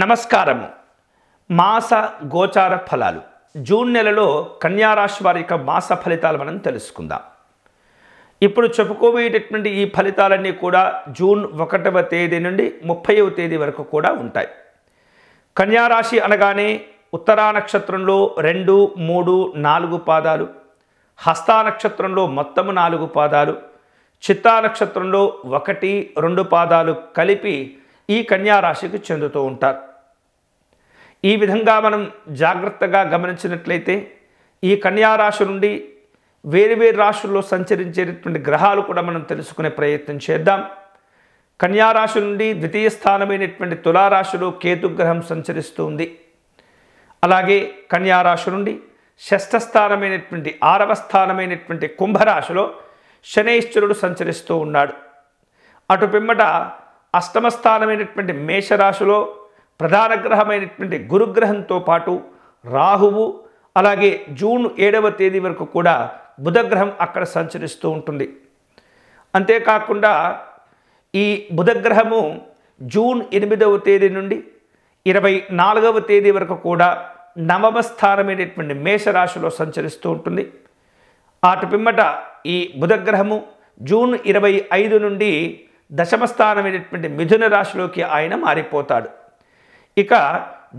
నమస్కారము మాస గోచార ఫలాలు జూన్ నెలలో కన్యారాశి వారి యొక్క మాస ఫలితాలు మనం తెలుసుకుందాం ఇప్పుడు చెప్పుకోబోయేటటువంటి ఈ ఫలితాలన్నీ కూడా జూన్ ఒకటవ తేదీ నుండి ముప్పైవ తేదీ వరకు కూడా ఉంటాయి కన్యారాశి అనగానే ఉత్తరా నక్షత్రంలో రెండు మూడు నాలుగు పాదాలు హస్తా నక్షత్రంలో మొత్తము నాలుగు పాదాలు చిత్తా నక్షత్రంలో ఒకటి రెండు పాదాలు కలిపి ఈ కన్యారాశికి చెందుతూ ఉంటారు ఈ విధంగా మనం జాగ్రత్తగా గమనించినట్లయితే ఈ కన్యారాశి నుండి వేరువేరు రాశుల్లో సంచరించేటటువంటి గ్రహాలు కూడా మనం తెలుసుకునే ప్రయత్నం చేద్దాం కన్యారాశి నుండి ద్వితీయ స్థానమైనటువంటి తులారాశిలో కేతుగ్రహం సంచరిస్తుంది అలాగే కన్యారాశి నుండి షష్ఠస్థానమైనటువంటి ఆరవ స్థానమైనటువంటి కుంభరాశిలో శనైశ్వరుడు సంచరిస్తూ ఉన్నాడు అటు పిమ్మట అష్టమ స్థానమైనటువంటి మేషరాశిలో ప్రధాన గ్రహమైనటువంటి గురుగ్రహంతో పాటు రాహువు అలాగే జూన్ ఏడవ తేదీ వరకు కూడా బుధగ్రహం అక్కడ సంచరిస్తూ ఉంటుంది అంతేకాకుండా ఈ బుధగ్రహము జూన్ ఎనిమిదవ తేదీ నుండి ఇరవై నాలుగవ తేదీ వరకు కూడా నవమ స్థానమైనటువంటి మేషరాశిలో సంచరిస్తూ ఉంటుంది అటు పిమ్మట ఈ బుధగ్రహము జూన్ ఇరవై ఐదు నుండి దశమస్థానమైనటువంటి మిథున రాశిలోకి ఆయన మారిపోతాడు ఇక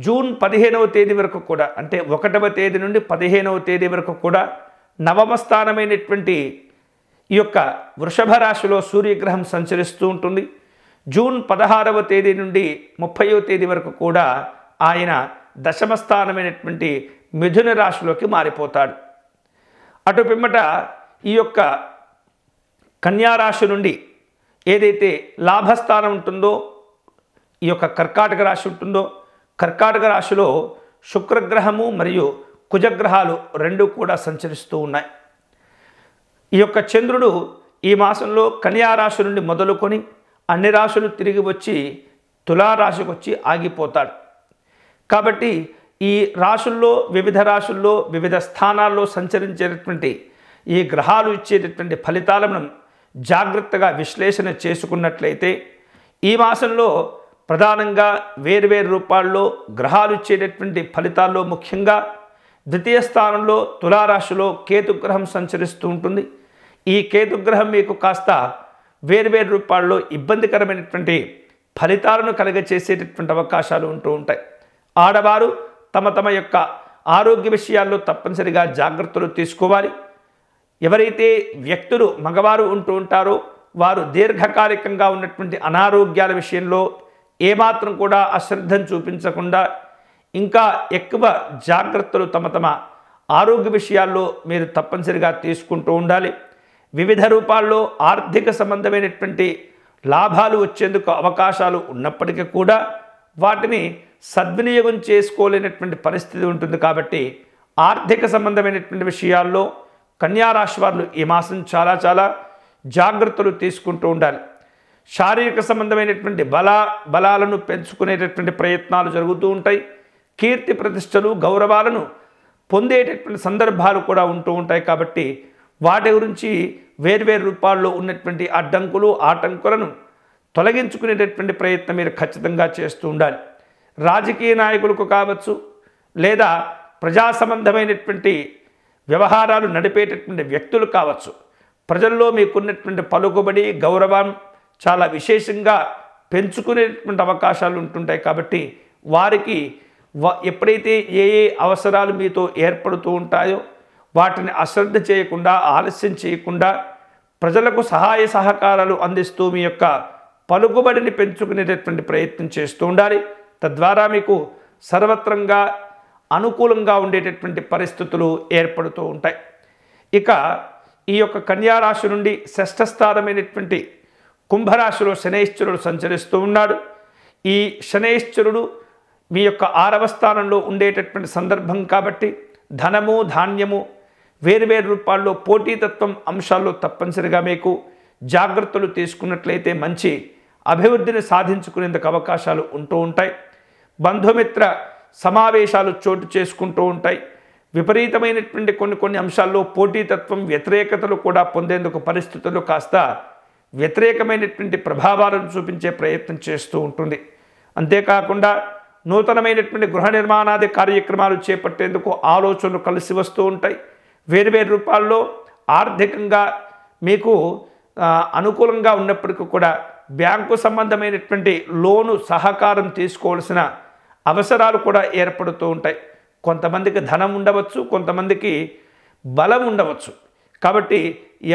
జూన్ పదిహేనవ తేదీ వరకు కూడా అంటే ఒకటవ తేదీ నుండి పదిహేనవ తేదీ వరకు కూడా నవమ స్థానమైనటువంటి ఈ యొక్క వృషభ రాశిలో సూర్యగ్రహం సంచరిస్తూ ఉంటుంది జూన్ పదహారవ తేదీ నుండి ముప్పైవ తేదీ వరకు కూడా ఆయన దశమ స్థానమైనటువంటి మిథున రాశిలోకి మారిపోతాడు అటు పిమ్మట ఈ యొక్క కన్యారాశి నుండి ఏదైతే లాభస్థానం ఉంటుందో ఈ యొక్క కర్కాటక రాశి ఉంటుందో కర్కాటక రాశిలో శుక్రగ్రహము మరియు కుజగ్రహాలు రెండు కూడా సంచరిస్తూ ఉన్నాయి ఈ యొక్క చంద్రుడు ఈ మాసంలో రాశి నుండి మొదలుకొని అన్ని రాశులు తిరిగి వచ్చి తులారాశికి వచ్చి ఆగిపోతాడు కాబట్టి ఈ రాశుల్లో వివిధ రాశుల్లో వివిధ స్థానాల్లో సంచరించేటటువంటి ఈ గ్రహాలు ఇచ్చేటటువంటి ఫలితాలను జాగ్రత్తగా విశ్లేషణ చేసుకున్నట్లయితే ఈ మాసంలో ప్రధానంగా వేర్వేరు రూపాల్లో గ్రహాలు ఇచ్చేటటువంటి ఫలితాల్లో ముఖ్యంగా ద్వితీయ స్థానంలో తులారాశిలో కేతుగ్రహం సంచరిస్తూ ఉంటుంది ఈ కేతుగ్రహం మీకు కాస్త వేర్వేరు రూపాల్లో ఇబ్బందికరమైనటువంటి ఫలితాలను కలగచేసేటటువంటి అవకాశాలు ఉంటూ ఉంటాయి ఆడవారు తమ తమ యొక్క ఆరోగ్య విషయాల్లో తప్పనిసరిగా జాగ్రత్తలు తీసుకోవాలి ఎవరైతే వ్యక్తులు మగవారు ఉంటూ ఉంటారో వారు దీర్ఘకాలికంగా ఉన్నటువంటి అనారోగ్యాల విషయంలో ఏమాత్రం కూడా అశ్రద్ధం చూపించకుండా ఇంకా ఎక్కువ జాగ్రత్తలు తమ తమ ఆరోగ్య విషయాల్లో మీరు తప్పనిసరిగా తీసుకుంటూ ఉండాలి వివిధ రూపాల్లో ఆర్థిక సంబంధమైనటువంటి లాభాలు వచ్చేందుకు అవకాశాలు ఉన్నప్పటికీ కూడా వాటిని సద్వినియోగం చేసుకోలేనటువంటి పరిస్థితి ఉంటుంది కాబట్టి ఆర్థిక సంబంధమైనటువంటి విషయాల్లో కన్యారాశి వారు ఈ మాసం చాలా చాలా జాగ్రత్తలు తీసుకుంటూ ఉండాలి శారీరక సంబంధమైనటువంటి బల బలాలను పెంచుకునేటటువంటి ప్రయత్నాలు జరుగుతూ ఉంటాయి కీర్తి ప్రతిష్టలు గౌరవాలను పొందేటటువంటి సందర్భాలు కూడా ఉంటూ ఉంటాయి కాబట్టి వాటి గురించి వేర్వేరు రూపాల్లో ఉన్నటువంటి అడ్డంకులు ఆటంకులను తొలగించుకునేటటువంటి ప్రయత్నం మీరు ఖచ్చితంగా చేస్తూ ఉండాలి రాజకీయ నాయకులకు కావచ్చు లేదా ప్రజా సంబంధమైనటువంటి వ్యవహారాలు నడిపేటటువంటి వ్యక్తులు కావచ్చు ప్రజల్లో మీకున్నటువంటి పలుకుబడి గౌరవం చాలా విశేషంగా పెంచుకునేటువంటి అవకాశాలు ఉంటుంటాయి కాబట్టి వారికి ఎప్పుడైతే ఏ ఏ అవసరాలు మీతో ఏర్పడుతూ ఉంటాయో వాటిని అశ్రద్ధ చేయకుండా ఆలస్యం చేయకుండా ప్రజలకు సహాయ సహకారాలు అందిస్తూ మీ యొక్క పలుకుబడిని పెంచుకునేటటువంటి ప్రయత్నం చేస్తూ ఉండాలి తద్వారా మీకు సర్వత్రంగా అనుకూలంగా ఉండేటటువంటి పరిస్థితులు ఏర్పడుతూ ఉంటాయి ఇక ఈ యొక్క కన్యారాశి నుండి షష్ఠస్థానమైనటువంటి కుంభరాశిలో శనైశ్వరుడు సంచరిస్తూ ఉన్నాడు ఈ శనైశ్వరుడు మీ యొక్క ఆరవ స్థానంలో ఉండేటటువంటి సందర్భం కాబట్టి ధనము ధాన్యము వేరువేరు రూపాల్లో పోటీతత్వం అంశాల్లో తప్పనిసరిగా మీకు జాగ్రత్తలు తీసుకున్నట్లయితే మంచి అభివృద్ధిని సాధించుకునేందుకు అవకాశాలు ఉంటూ ఉంటాయి బంధుమిత్ర సమావేశాలు చోటు చేసుకుంటూ ఉంటాయి విపరీతమైనటువంటి కొన్ని కొన్ని అంశాల్లో పోటీతత్వం వ్యతిరేకతలు కూడా పొందేందుకు పరిస్థితులు కాస్త వ్యతిరేకమైనటువంటి ప్రభావాలను చూపించే ప్రయత్నం చేస్తూ ఉంటుంది అంతేకాకుండా నూతనమైనటువంటి గృహ నిర్మాణాది కార్యక్రమాలు చేపట్టేందుకు ఆలోచనలు కలిసి వస్తూ ఉంటాయి వేరువేరు రూపాల్లో ఆర్థికంగా మీకు అనుకూలంగా ఉన్నప్పటికీ కూడా బ్యాంకు సంబంధమైనటువంటి లోను సహకారం తీసుకోవాల్సిన అవసరాలు కూడా ఏర్పడుతూ ఉంటాయి కొంతమందికి ధనం ఉండవచ్చు కొంతమందికి బలం ఉండవచ్చు కాబట్టి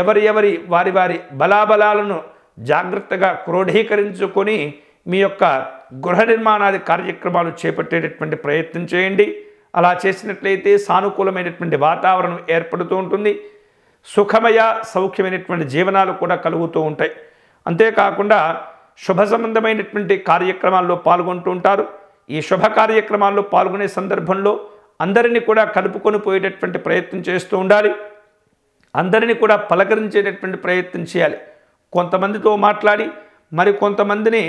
ఎవరి ఎవరి వారి వారి బలాబలాలను జాగ్రత్తగా క్రోఢీకరించుకొని మీ యొక్క గృహ నిర్మాణాది కార్యక్రమాలు చేపట్టేటటువంటి ప్రయత్నం చేయండి అలా చేసినట్లయితే సానుకూలమైనటువంటి వాతావరణం ఏర్పడుతూ ఉంటుంది సుఖమయ సౌఖ్యమైనటువంటి జీవనాలు కూడా కలుగుతూ ఉంటాయి అంతేకాకుండా శుభ సంబంధమైనటువంటి కార్యక్రమాల్లో పాల్గొంటూ ఉంటారు ఈ శుభ కార్యక్రమాల్లో పాల్గొనే సందర్భంలో అందరినీ కూడా కలుపుకొని పోయేటటువంటి ప్రయత్నం చేస్తూ ఉండాలి అందరినీ కూడా పలకరించేటటువంటి ప్రయత్నం చేయాలి కొంతమందితో మాట్లాడి మరి కొంతమందిని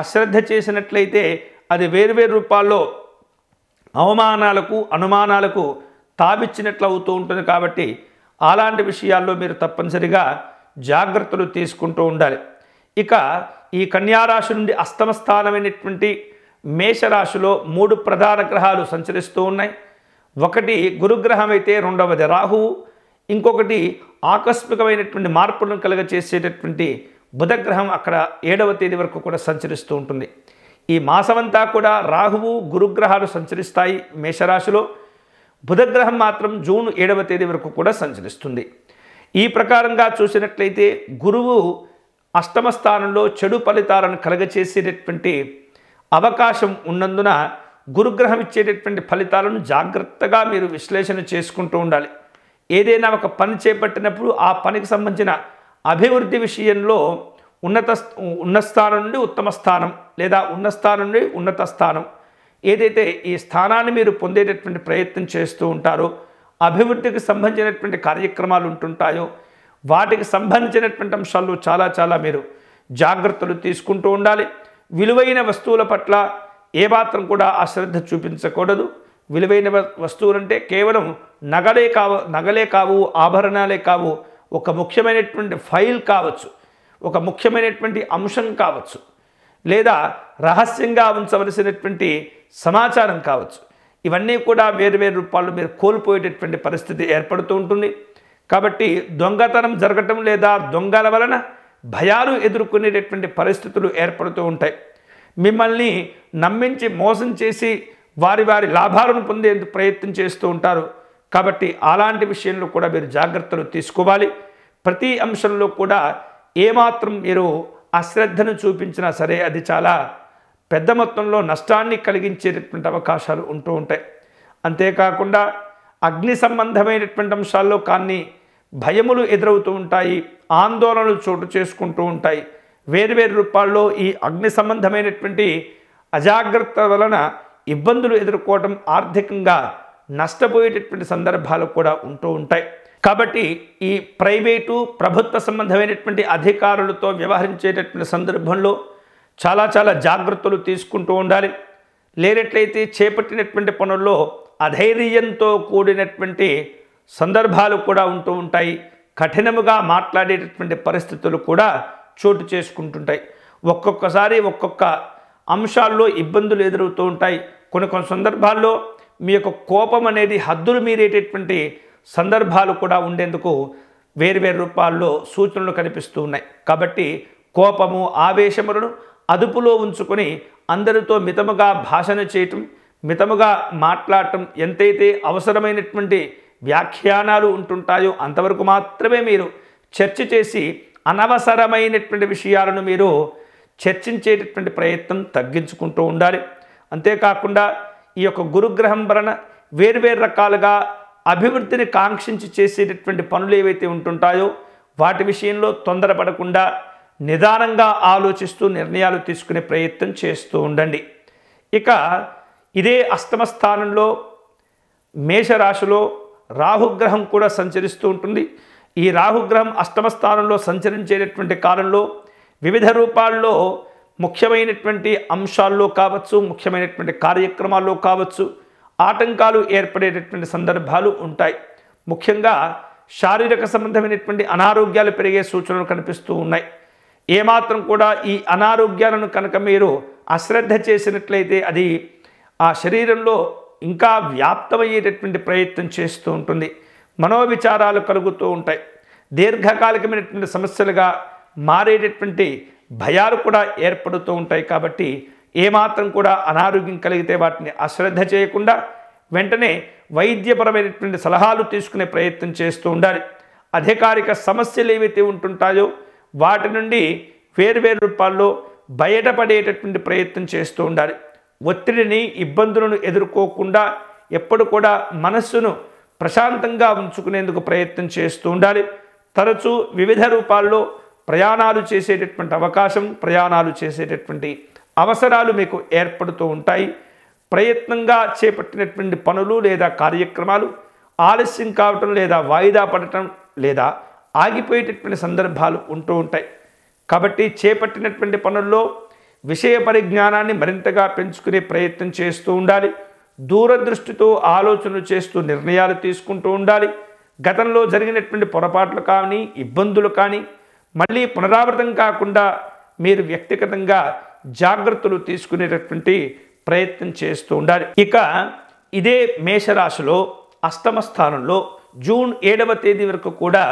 అశ్రద్ధ చేసినట్లయితే అది వేరువేరు రూపాల్లో అవమానాలకు అనుమానాలకు తావిచ్చినట్లు అవుతూ ఉంటుంది కాబట్టి అలాంటి విషయాల్లో మీరు తప్పనిసరిగా జాగ్రత్తలు తీసుకుంటూ ఉండాలి ఇక ఈ కన్యారాశి నుండి అస్తమ స్థానమైనటువంటి మేషరాశిలో మూడు ప్రధాన గ్రహాలు సంచరిస్తూ ఉన్నాయి ఒకటి గురుగ్రహం అయితే రెండవది రాహువు ఇంకొకటి ఆకస్మికమైనటువంటి మార్పులను చేసేటటువంటి బుధగ్రహం అక్కడ ఏడవ తేదీ వరకు కూడా సంచరిస్తూ ఉంటుంది ఈ మాసమంతా కూడా రాహువు గురుగ్రహాలు సంచరిస్తాయి మేషరాశిలో బుధగ్రహం మాత్రం జూన్ ఏడవ తేదీ వరకు కూడా సంచరిస్తుంది ఈ ప్రకారంగా చూసినట్లయితే గురువు అష్టమ స్థానంలో చెడు ఫలితాలను కలగచేసేటటువంటి అవకాశం ఉన్నందున గురుగ్రహం ఇచ్చేటటువంటి ఫలితాలను జాగ్రత్తగా మీరు విశ్లేషణ చేసుకుంటూ ఉండాలి ఏదైనా ఒక పని చేపట్టినప్పుడు ఆ పనికి సంబంధించిన అభివృద్ధి విషయంలో ఉన్నత ఉన్న స్థానం నుండి ఉత్తమ స్థానం లేదా ఉన్న స్థానం నుండి ఉన్నత స్థానం ఏదైతే ఈ స్థానాన్ని మీరు పొందేటటువంటి ప్రయత్నం చేస్తూ ఉంటారో అభివృద్ధికి సంబంధించినటువంటి కార్యక్రమాలు ఉంటుంటాయో వాటికి సంబంధించినటువంటి అంశాలు చాలా చాలా మీరు జాగ్రత్తలు తీసుకుంటూ ఉండాలి విలువైన వస్తువుల పట్ల ఏ మాత్రం కూడా అశ్రద్ధ చూపించకూడదు విలువైన వస్తువులంటే కేవలం నగలే కావు నగలే కావు ఆభరణాలే కావు ఒక ముఖ్యమైనటువంటి ఫైల్ కావచ్చు ఒక ముఖ్యమైనటువంటి అంశం కావచ్చు లేదా రహస్యంగా ఉంచవలసినటువంటి సమాచారం కావచ్చు ఇవన్నీ కూడా వేరు రూపాల్లో మీరు కోల్పోయేటటువంటి పరిస్థితి ఏర్పడుతూ ఉంటుంది కాబట్టి దొంగతనం జరగటం లేదా దొంగల వలన భయాలు ఎదుర్కొనేటటువంటి పరిస్థితులు ఏర్పడుతూ ఉంటాయి మిమ్మల్ని నమ్మించి మోసం చేసి వారి వారి లాభాలను పొందేందుకు ప్రయత్నం చేస్తూ ఉంటారు కాబట్టి అలాంటి విషయంలో కూడా మీరు జాగ్రత్తలు తీసుకోవాలి ప్రతి అంశంలో కూడా ఏమాత్రం మీరు అశ్రద్ధను చూపించినా సరే అది చాలా పెద్ద మొత్తంలో నష్టాన్ని కలిగించేటటువంటి అవకాశాలు ఉంటూ ఉంటాయి అంతేకాకుండా అగ్ని సంబంధమైనటువంటి అంశాల్లో కానీ భయములు ఎదురవుతూ ఉంటాయి ఆందోళనలు చోటు చేసుకుంటూ ఉంటాయి వేరువేరు రూపాల్లో ఈ అగ్ని సంబంధమైనటువంటి అజాగ్రత్త వలన ఇబ్బందులు ఎదుర్కోవడం ఆర్థికంగా నష్టపోయేటటువంటి సందర్భాలు కూడా ఉంటూ ఉంటాయి కాబట్టి ఈ ప్రైవేటు ప్రభుత్వ సంబంధమైనటువంటి అధికారులతో వ్యవహరించేటటువంటి సందర్భంలో చాలా చాలా జాగ్రత్తలు తీసుకుంటూ ఉండాలి లేనట్లయితే చేపట్టినటువంటి పనుల్లో అధైర్యంతో కూడినటువంటి సందర్భాలు కూడా ఉంటూ ఉంటాయి కఠినముగా మాట్లాడేటటువంటి పరిస్థితులు కూడా చోటు చేసుకుంటుంటాయి ఒక్కొక్కసారి ఒక్కొక్క అంశాల్లో ఇబ్బందులు ఎదురవుతూ ఉంటాయి కొన్ని కొన్ని సందర్భాల్లో మీ యొక్క కోపం అనేది హద్దులు మీరేటటువంటి సందర్భాలు కూడా ఉండేందుకు వేర్వేరు రూపాల్లో సూచనలు కనిపిస్తూ ఉన్నాయి కాబట్టి కోపము ఆవేశములను అదుపులో ఉంచుకొని అందరితో మితముగా భాషణ చేయటం మితముగా మాట్లాడటం ఎంతైతే అవసరమైనటువంటి వ్యాఖ్యానాలు ఉంటుంటాయో అంతవరకు మాత్రమే మీరు చర్చ చేసి అనవసరమైనటువంటి విషయాలను మీరు చర్చించేటటువంటి ప్రయత్నం తగ్గించుకుంటూ ఉండాలి అంతేకాకుండా ఈ యొక్క గురుగ్రహం వలన వేరువేరు రకాలుగా అభివృద్ధిని కాంక్షించి చేసేటటువంటి పనులు ఏవైతే ఉంటుంటాయో వాటి విషయంలో తొందరపడకుండా నిదానంగా ఆలోచిస్తూ నిర్ణయాలు తీసుకునే ప్రయత్నం చేస్తూ ఉండండి ఇక ఇదే అష్టమ స్థానంలో మేషరాశిలో రాహుగ్రహం కూడా సంచరిస్తూ ఉంటుంది ఈ రాహుగ్రహం అష్టమ స్థానంలో సంచరించేటటువంటి కాలంలో వివిధ రూపాల్లో ముఖ్యమైనటువంటి అంశాల్లో కావచ్చు ముఖ్యమైనటువంటి కార్యక్రమాల్లో కావచ్చు ఆటంకాలు ఏర్పడేటటువంటి సందర్భాలు ఉంటాయి ముఖ్యంగా శారీరక సంబంధమైనటువంటి అనారోగ్యాలు పెరిగే సూచనలు కనిపిస్తూ ఉన్నాయి ఏమాత్రం కూడా ఈ అనారోగ్యాలను కనుక మీరు అశ్రద్ధ చేసినట్లయితే అది ఆ శరీరంలో ఇంకా వ్యాప్తమయ్యేటటువంటి ప్రయత్నం చేస్తూ ఉంటుంది మనోవిచారాలు కలుగుతూ ఉంటాయి దీర్ఘకాలికమైనటువంటి సమస్యలుగా మారేటటువంటి భయాలు కూడా ఏర్పడుతూ ఉంటాయి కాబట్టి ఏమాత్రం కూడా అనారోగ్యం కలిగితే వాటిని అశ్రద్ధ చేయకుండా వెంటనే వైద్యపరమైనటువంటి సలహాలు తీసుకునే ప్రయత్నం చేస్తూ ఉండాలి అధికారిక సమస్యలు ఏవైతే ఉంటుంటాయో వాటి నుండి వేర్వేరు రూపాల్లో బయటపడేటటువంటి ప్రయత్నం చేస్తూ ఉండాలి ఒత్తిడిని ఇబ్బందులను ఎదుర్కోకుండా ఎప్పుడు కూడా మనస్సును ప్రశాంతంగా ఉంచుకునేందుకు ప్రయత్నం చేస్తూ ఉండాలి తరచూ వివిధ రూపాల్లో ప్రయాణాలు చేసేటటువంటి అవకాశం ప్రయాణాలు చేసేటటువంటి అవసరాలు మీకు ఏర్పడుతూ ఉంటాయి ప్రయత్నంగా చేపట్టినటువంటి పనులు లేదా కార్యక్రమాలు ఆలస్యం కావటం లేదా వాయిదా పడటం లేదా ఆగిపోయేటటువంటి సందర్భాలు ఉంటూ ఉంటాయి కాబట్టి చేపట్టినటువంటి పనుల్లో విషయ పరిజ్ఞానాన్ని మరింతగా పెంచుకునే ప్రయత్నం చేస్తూ ఉండాలి దూరదృష్టితో ఆలోచనలు చేస్తూ నిర్ణయాలు తీసుకుంటూ ఉండాలి గతంలో జరిగినటువంటి పొరపాట్లు కానీ ఇబ్బందులు కానీ మళ్ళీ పునరావృతం కాకుండా మీరు వ్యక్తిగతంగా జాగ్రత్తలు తీసుకునేటటువంటి ప్రయత్నం చేస్తూ ఉండాలి ఇక ఇదే మేషరాశిలో అష్టమ స్థానంలో జూన్ ఏడవ తేదీ వరకు కూడా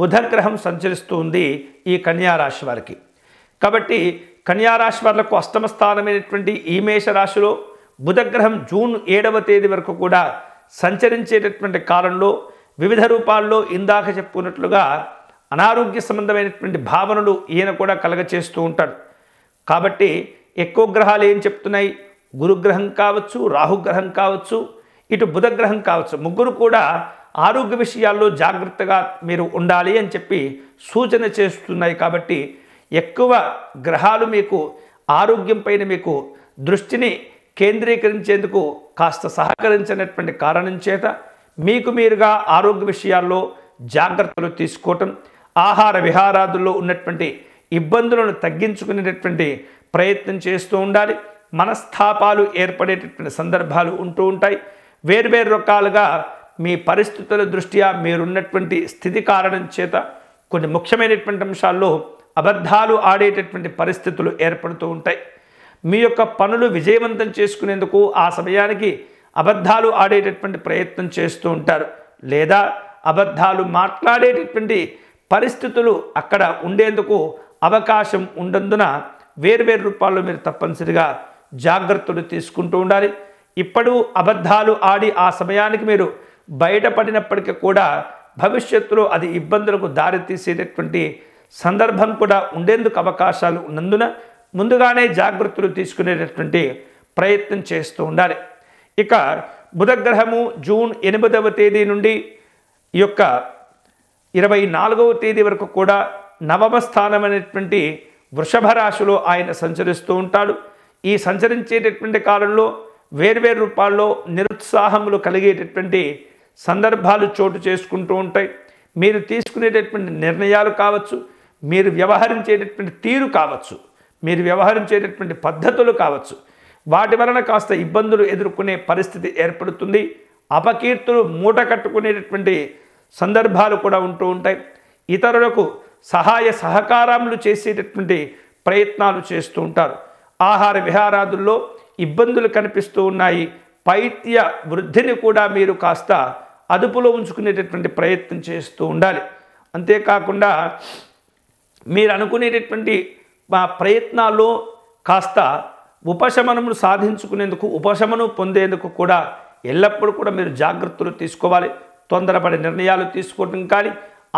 బుధగ్రహం సంచరిస్తుంది ఈ కన్యారాశి వారికి కాబట్టి కన్యారాశి వాళ్లకు అష్టమ స్థానమైనటువంటి ఈ మేషరాశిలో రాశిలో బుధగ్రహం జూన్ ఏడవ తేదీ వరకు కూడా సంచరించేటటువంటి కాలంలో వివిధ రూపాల్లో ఇందాక చెప్పుకున్నట్లుగా అనారోగ్య సంబంధమైనటువంటి భావనలు ఈయన కూడా కలగచేస్తూ ఉంటాడు కాబట్టి ఎక్కువ గ్రహాలు ఏం చెప్తున్నాయి గురుగ్రహం కావచ్చు రాహుగ్రహం కావచ్చు ఇటు బుధగ్రహం కావచ్చు ముగ్గురు కూడా ఆరోగ్య విషయాల్లో జాగ్రత్తగా మీరు ఉండాలి అని చెప్పి సూచన చేస్తున్నాయి కాబట్టి ఎక్కువ గ్రహాలు మీకు ఆరోగ్యం మీకు దృష్టిని కేంద్రీకరించేందుకు కాస్త సహకరించినటువంటి కారణం చేత మీకు మీరుగా ఆరోగ్య విషయాల్లో జాగ్రత్తలు తీసుకోవటం ఆహార విహారాదుల్లో ఉన్నటువంటి ఇబ్బందులను తగ్గించుకునేటటువంటి ప్రయత్నం చేస్తూ ఉండాలి మనస్థాపాలు ఏర్పడేటటువంటి సందర్భాలు ఉంటూ ఉంటాయి వేర్వేరు రకాలుగా మీ పరిస్థితుల దృష్ట్యా మీరున్నటువంటి స్థితి కారణం చేత కొన్ని ముఖ్యమైనటువంటి అంశాల్లో అబద్ధాలు ఆడేటటువంటి పరిస్థితులు ఏర్పడుతూ ఉంటాయి మీ యొక్క పనులు విజయవంతం చేసుకునేందుకు ఆ సమయానికి అబద్ధాలు ఆడేటటువంటి ప్రయత్నం చేస్తూ ఉంటారు లేదా అబద్ధాలు మాట్లాడేటటువంటి పరిస్థితులు అక్కడ ఉండేందుకు అవకాశం ఉండందున వేర్వేరు రూపాల్లో మీరు తప్పనిసరిగా జాగ్రత్తలు తీసుకుంటూ ఉండాలి ఇప్పుడు అబద్ధాలు ఆడి ఆ సమయానికి మీరు బయటపడినప్పటికీ కూడా భవిష్యత్తులో అది ఇబ్బందులకు దారితీసేటటువంటి సందర్భం కూడా ఉండేందుకు అవకాశాలు ఉన్నందున ముందుగానే జాగ్రత్తలు తీసుకునేటటువంటి ప్రయత్నం చేస్తూ ఉండాలి ఇక బుధగ్రహము జూన్ ఎనిమిదవ తేదీ నుండి ఈ యొక్క ఇరవై నాలుగవ తేదీ వరకు కూడా నవమ స్థానం అనేటువంటి వృషభ రాశిలో ఆయన సంచరిస్తూ ఉంటాడు ఈ సంచరించేటటువంటి కాలంలో వేర్వేరు రూపాల్లో నిరుత్సాహములు కలిగేటటువంటి సందర్భాలు చోటు చేసుకుంటూ ఉంటాయి మీరు తీసుకునేటటువంటి నిర్ణయాలు కావచ్చు మీరు వ్యవహరించేటటువంటి తీరు కావచ్చు మీరు వ్యవహరించేటటువంటి పద్ధతులు కావచ్చు వాటి వలన కాస్త ఇబ్బందులు ఎదుర్కొనే పరిస్థితి ఏర్పడుతుంది అపకీర్తులు మూట కట్టుకునేటటువంటి సందర్భాలు కూడా ఉంటూ ఉంటాయి ఇతరులకు సహాయ సహకారములు చేసేటటువంటి ప్రయత్నాలు చేస్తూ ఉంటారు ఆహార విహారాదుల్లో ఇబ్బందులు కనిపిస్తూ ఉన్నాయి పైత్య వృద్ధిని కూడా మీరు కాస్త అదుపులో ఉంచుకునేటటువంటి ప్రయత్నం చేస్తూ ఉండాలి అంతేకాకుండా మీరు అనుకునేటటువంటి మా ప్రయత్నాల్లో కాస్త ఉపశమనమును సాధించుకునేందుకు ఉపశమనం పొందేందుకు కూడా ఎల్లప్పుడూ కూడా మీరు జాగ్రత్తలు తీసుకోవాలి తొందరపడే నిర్ణయాలు తీసుకోవటం కానీ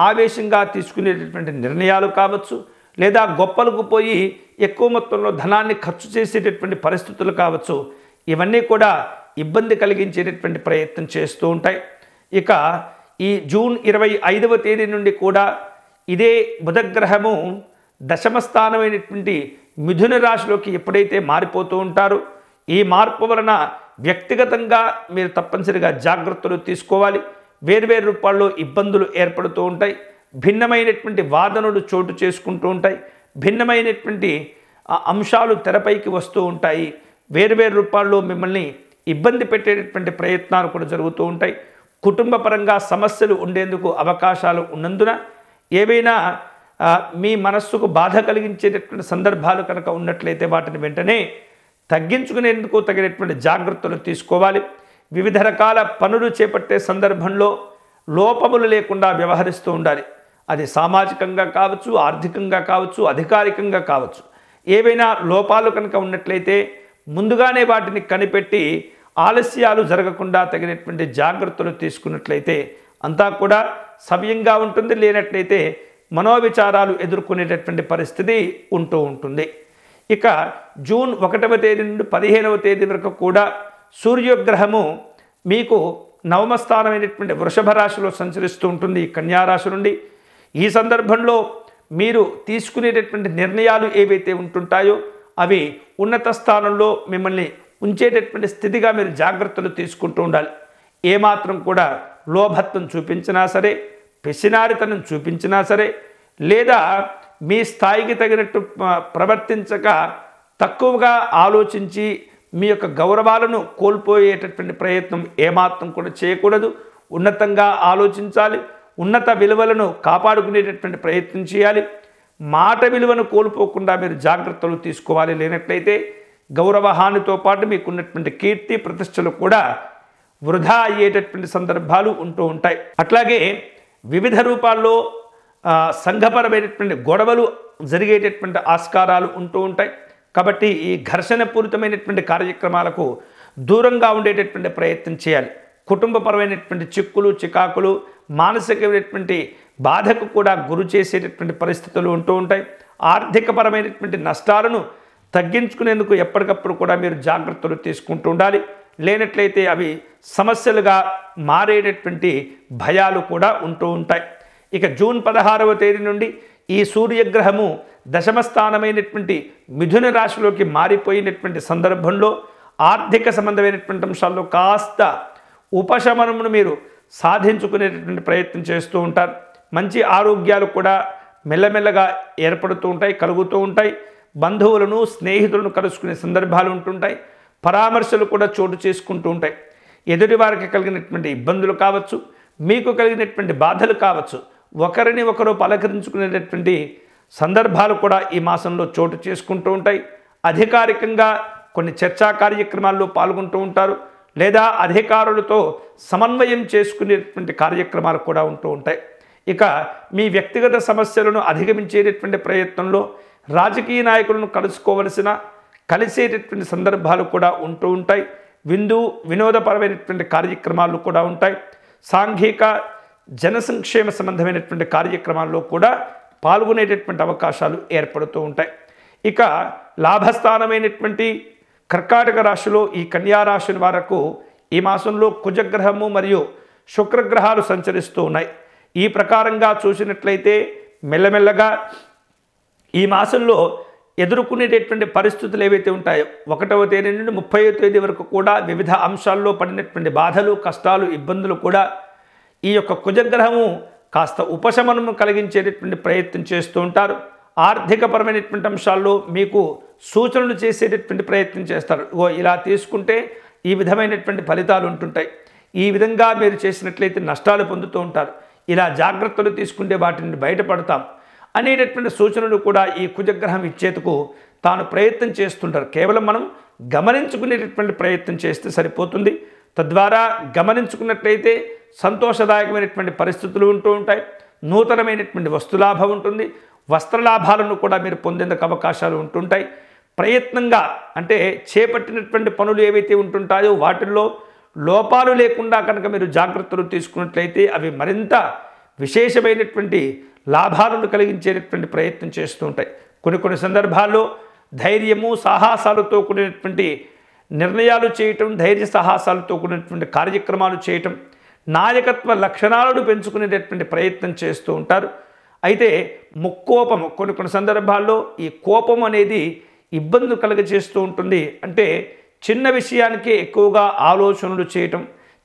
ఆవేశంగా తీసుకునేటటువంటి నిర్ణయాలు కావచ్చు లేదా గొప్పలకు పోయి ఎక్కువ మొత్తంలో ధనాన్ని ఖర్చు చేసేటటువంటి పరిస్థితులు కావచ్చు ఇవన్నీ కూడా ఇబ్బంది కలిగించేటటువంటి ప్రయత్నం చేస్తూ ఉంటాయి ఇక ఈ జూన్ ఇరవై ఐదవ తేదీ నుండి కూడా ఇదే బుధగ్రహము దశమ స్థానమైనటువంటి మిథున రాశిలోకి ఎప్పుడైతే మారిపోతూ ఉంటారో ఈ మార్పు వలన వ్యక్తిగతంగా మీరు తప్పనిసరిగా జాగ్రత్తలు తీసుకోవాలి వేర్వేరు రూపాల్లో ఇబ్బందులు ఏర్పడుతూ ఉంటాయి భిన్నమైనటువంటి వాదనలు చోటు చేసుకుంటూ ఉంటాయి భిన్నమైనటువంటి అంశాలు తెరపైకి వస్తూ ఉంటాయి వేర్వేరు రూపాల్లో మిమ్మల్ని ఇబ్బంది పెట్టేటటువంటి ప్రయత్నాలు కూడా జరుగుతూ ఉంటాయి కుటుంబపరంగా సమస్యలు ఉండేందుకు అవకాశాలు ఉన్నందున ఏవైనా మీ మనస్సుకు బాధ కలిగించేటటువంటి సందర్భాలు కనుక ఉన్నట్లయితే వాటిని వెంటనే తగ్గించుకునేందుకు తగినటువంటి జాగ్రత్తలు తీసుకోవాలి వివిధ రకాల పనులు చేపట్టే సందర్భంలో లోపములు లేకుండా వ్యవహరిస్తూ ఉండాలి అది సామాజికంగా కావచ్చు ఆర్థికంగా కావచ్చు అధికారికంగా కావచ్చు ఏవైనా లోపాలు కనుక ఉన్నట్లయితే ముందుగానే వాటిని కనిపెట్టి ఆలస్యాలు జరగకుండా తగినటువంటి జాగ్రత్తలు తీసుకున్నట్లయితే అంతా కూడా సవ్యంగా ఉంటుంది లేనట్లయితే మనోవిచారాలు ఎదుర్కొనేటటువంటి పరిస్థితి ఉంటూ ఉంటుంది ఇక జూన్ ఒకటవ తేదీ నుండి పదిహేనవ తేదీ వరకు కూడా సూర్యోగ్రహము మీకు నవమస్థానమైనటువంటి వృషభ రాశిలో సంచరిస్తూ ఉంటుంది కన్యారాశి నుండి ఈ సందర్భంలో మీరు తీసుకునేటటువంటి నిర్ణయాలు ఏవైతే ఉంటుంటాయో అవి ఉన్నత స్థానంలో మిమ్మల్ని ఉంచేటటువంటి స్థితిగా మీరు జాగ్రత్తలు తీసుకుంటూ ఉండాలి ఏమాత్రం కూడా లోభత్వం చూపించినా సరే పిసినారితనం చూపించినా సరే లేదా మీ స్థాయికి తగినట్టు ప్రవర్తించక తక్కువగా ఆలోచించి మీ యొక్క గౌరవాలను కోల్పోయేటటువంటి ప్రయత్నం ఏమాత్రం కూడా చేయకూడదు ఉన్నతంగా ఆలోచించాలి ఉన్నత విలువలను కాపాడుకునేటటువంటి ప్రయత్నం చేయాలి మాట విలువను కోల్పోకుండా మీరు జాగ్రత్తలు తీసుకోవాలి లేనట్లయితే గౌరవహానితో పాటు మీకున్నటువంటి కీర్తి ప్రతిష్టలు కూడా వృధా అయ్యేటటువంటి సందర్భాలు ఉంటూ ఉంటాయి అట్లాగే వివిధ రూపాల్లో సంఘపరమైనటువంటి గొడవలు జరిగేటటువంటి ఆస్కారాలు ఉంటూ ఉంటాయి కాబట్టి ఈ ఘర్షణపూరితమైనటువంటి కార్యక్రమాలకు దూరంగా ఉండేటటువంటి ప్రయత్నం చేయాలి కుటుంబపరమైనటువంటి చిక్కులు చికాకులు మానసికమైనటువంటి బాధకు కూడా గురి చేసేటటువంటి పరిస్థితులు ఉంటూ ఉంటాయి ఆర్థికపరమైనటువంటి నష్టాలను తగ్గించుకునేందుకు ఎప్పటికప్పుడు కూడా మీరు జాగ్రత్తలు తీసుకుంటూ ఉండాలి లేనట్లయితే అవి సమస్యలుగా మారేటటువంటి భయాలు కూడా ఉంటూ ఉంటాయి ఇక జూన్ పదహారవ తేదీ నుండి ఈ సూర్యగ్రహము దశమస్థానమైనటువంటి మిథున రాశిలోకి మారిపోయినటువంటి సందర్భంలో ఆర్థిక సంబంధమైనటువంటి అంశాల్లో కాస్త ఉపశమనమును మీరు సాధించుకునేటటువంటి ప్రయత్నం చేస్తూ ఉంటారు మంచి ఆరోగ్యాలు కూడా మెల్లమెల్లగా ఏర్పడుతూ ఉంటాయి కలుగుతూ ఉంటాయి బంధువులను స్నేహితులను కలుసుకునే సందర్భాలు ఉంటుంటాయి పరామర్శలు కూడా చోటు చేసుకుంటూ ఉంటాయి వారికి కలిగినటువంటి ఇబ్బందులు కావచ్చు మీకు కలిగినటువంటి బాధలు కావచ్చు ఒకరిని ఒకరు పలకరించుకునేటటువంటి సందర్భాలు కూడా ఈ మాసంలో చోటు చేసుకుంటూ ఉంటాయి అధికారికంగా కొన్ని చర్చా కార్యక్రమాల్లో పాల్గొంటూ ఉంటారు లేదా అధికారులతో సమన్వయం చేసుకునేటువంటి కార్యక్రమాలు కూడా ఉంటూ ఉంటాయి ఇక మీ వ్యక్తిగత సమస్యలను అధిగమించేటటువంటి ప్రయత్నంలో రాజకీయ నాయకులను కలుసుకోవలసిన కలిసేటటువంటి సందర్భాలు కూడా ఉంటూ ఉంటాయి విందు వినోదపరమైనటువంటి కార్యక్రమాలు కూడా ఉంటాయి సాంఘిక జన సంక్షేమ సంబంధమైనటువంటి కార్యక్రమాల్లో కూడా పాల్గొనేటటువంటి అవకాశాలు ఏర్పడుతూ ఉంటాయి ఇక లాభస్థానమైనటువంటి కర్కాటక రాశిలో ఈ కన్యారాశి వరకు ఈ మాసంలో కుజగ్రహము మరియు శుక్రగ్రహాలు సంచరిస్తూ ఉన్నాయి ఈ ప్రకారంగా చూసినట్లయితే మెల్లమెల్లగా ఈ మాసంలో ఎదుర్కొనేటటువంటి పరిస్థితులు ఏవైతే ఉంటాయో ఒకటవ తేదీ నుండి ముప్పై తేదీ వరకు కూడా వివిధ అంశాల్లో పడినటువంటి బాధలు కష్టాలు ఇబ్బందులు కూడా ఈ యొక్క కుజగ్రహము కాస్త ఉపశమనము కలిగించేటటువంటి ప్రయత్నం చేస్తూ ఉంటారు ఆర్థికపరమైనటువంటి అంశాల్లో మీకు సూచనలు చేసేటటువంటి ప్రయత్నం చేస్తారు ఓ ఇలా తీసుకుంటే ఈ విధమైనటువంటి ఫలితాలు ఉంటుంటాయి ఈ విధంగా మీరు చేసినట్లయితే నష్టాలు పొందుతూ ఉంటారు ఇలా జాగ్రత్తలు తీసుకుంటే వాటిని బయటపడతాం అనేటటువంటి సూచనలు కూడా ఈ కుజగ్రహం ఇచ్చేందుకు తాను ప్రయత్నం చేస్తుంటారు కేవలం మనం గమనించుకునేటటువంటి ప్రయత్నం చేస్తే సరిపోతుంది తద్వారా గమనించుకున్నట్లయితే సంతోషదాయకమైనటువంటి పరిస్థితులు ఉంటూ ఉంటాయి నూతనమైనటువంటి వస్తులాభం ఉంటుంది వస్త్రలాభాలను కూడా మీరు పొందేందుకు అవకాశాలు ఉంటుంటాయి ప్రయత్నంగా అంటే చేపట్టినటువంటి పనులు ఏవైతే ఉంటుంటాయో వాటిల్లో లోపాలు లేకుండా కనుక మీరు జాగ్రత్తలు తీసుకున్నట్లయితే అవి మరింత విశేషమైనటువంటి లాభాలను కలిగించేటటువంటి ప్రయత్నం చేస్తూ ఉంటాయి కొన్ని కొన్ని సందర్భాల్లో ధైర్యము సాహసాలతో కూడినటువంటి నిర్ణయాలు చేయటం ధైర్య సాహసాలతో కూడినటువంటి కార్యక్రమాలు చేయటం నాయకత్వ లక్షణాలను పెంచుకునేటటువంటి ప్రయత్నం చేస్తూ ఉంటారు అయితే ముక్కోపము కొన్ని కొన్ని సందర్భాల్లో ఈ కోపం అనేది ఇబ్బందులు కలగజేస్తూ ఉంటుంది అంటే చిన్న విషయానికే ఎక్కువగా ఆలోచనలు చేయటం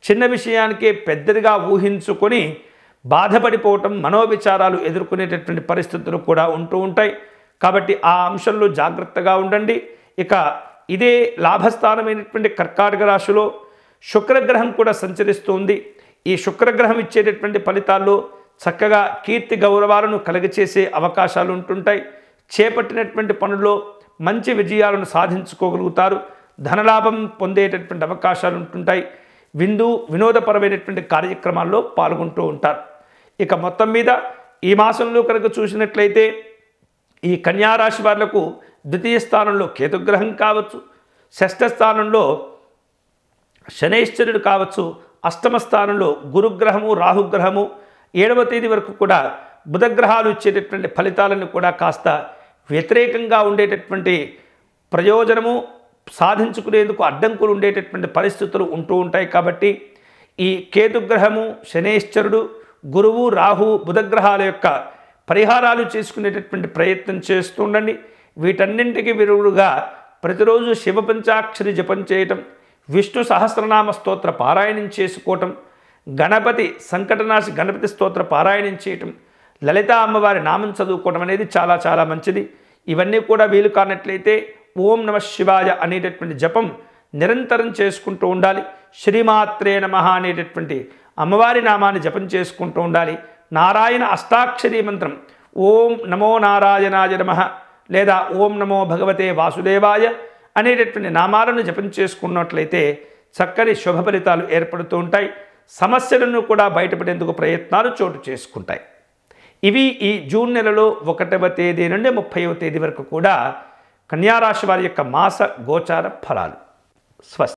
చిన్న విషయానికే పెద్దదిగా ఊహించుకొని బాధపడిపోవటం మనోవిచారాలు ఎదుర్కొనేటటువంటి పరిస్థితులు కూడా ఉంటూ ఉంటాయి కాబట్టి ఆ అంశంలో జాగ్రత్తగా ఉండండి ఇక ఇదే లాభస్థానమైనటువంటి కర్కాటక రాశిలో శుక్రగ్రహం కూడా సంచరిస్తుంది ఈ శుక్రగ్రహం ఇచ్చేటటువంటి ఫలితాల్లో చక్కగా కీర్తి గౌరవాలను కలగచేసే అవకాశాలు ఉంటుంటాయి చేపట్టినటువంటి పనుల్లో మంచి విజయాలను సాధించుకోగలుగుతారు ధనలాభం పొందేటటువంటి అవకాశాలు ఉంటుంటాయి విందు వినోదపరమైనటువంటి కార్యక్రమాల్లో పాల్గొంటూ ఉంటారు ఇక మొత్తం మీద ఈ మాసంలో కనుక చూసినట్లయితే ఈ కన్యారాశి వాళ్లకు ద్వితీయ స్థానంలో కేతుగ్రహం కావచ్చు షష్ఠ స్థానంలో శనైశ్వరుడు కావచ్చు అష్టమ స్థానంలో గురుగ్రహము రాహుగ్రహము ఏడవ తేదీ వరకు కూడా బుధగ్రహాలు ఇచ్చేటటువంటి ఫలితాలను కూడా కాస్త వ్యతిరేకంగా ఉండేటటువంటి ప్రయోజనము సాధించుకునేందుకు అడ్డంకులు ఉండేటటువంటి పరిస్థితులు ఉంటూ ఉంటాయి కాబట్టి ఈ కేతుగ్రహము శనేశ్వరుడు గురువు రాహు బుధగ్రహాల యొక్క పరిహారాలు చేసుకునేటటువంటి ప్రయత్నం చేస్తూ ఉండండి వీటన్నింటికి విరువుడుగా ప్రతిరోజు శివ పంచాక్షరి జపం చేయటం విష్ణు సహస్రనామ స్తోత్ర పారాయణం చేసుకోవటం గణపతి సంకటనాశి గణపతి స్తోత్ర పారాయణం చేయటం లలిత అమ్మవారి నామం చదువుకోవడం అనేది చాలా చాలా మంచిది ఇవన్నీ కూడా వీలు కానట్లయితే ఓం నమ శివాయ అనేటటువంటి జపం నిరంతరం చేసుకుంటూ ఉండాలి శ్రీమాత్రే నమ అనేటటువంటి అమ్మవారి నామాన్ని జపం చేసుకుంటూ ఉండాలి నారాయణ అష్టాక్షరీ మంత్రం ఓం నమో నారాయణాయ నమ లేదా ఓం నమో భగవతే వాసుదేవాయ అనేటటువంటి నామాలను జపం చేసుకున్నట్లయితే చక్కని శుభ ఫలితాలు ఏర్పడుతూ ఉంటాయి సమస్యలను కూడా బయటపడేందుకు ప్రయత్నాలు చోటు చేసుకుంటాయి ఇవి ఈ జూన్ నెలలో ఒకటవ తేదీ నుండి ముప్పైవ తేదీ వరకు కూడా కన్యారాశి వారి యొక్క మాస గోచార ఫలాలు స్వస్తి